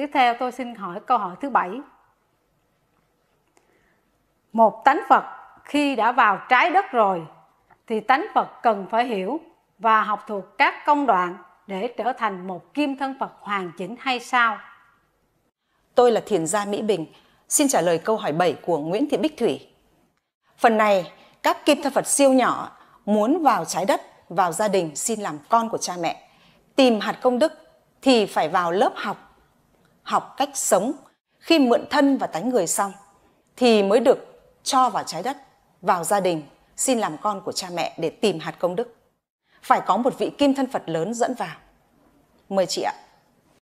Tiếp theo tôi xin hỏi câu hỏi thứ bảy. Một tánh Phật khi đã vào trái đất rồi thì tánh Phật cần phải hiểu và học thuộc các công đoạn để trở thành một kim thân Phật hoàn chỉnh hay sao? Tôi là Thiền gia Mỹ Bình, xin trả lời câu hỏi 7 của Nguyễn Thị Bích Thủy. Phần này, các kim thân Phật siêu nhỏ muốn vào trái đất, vào gia đình xin làm con của cha mẹ, tìm hạt công đức thì phải vào lớp học học cách sống khi mượn thân và tánh người xong thì mới được cho vào trái đất, vào gia đình, xin làm con của cha mẹ để tìm hạt công đức. Phải có một vị kim thân Phật lớn dẫn vào. Mời chị ạ.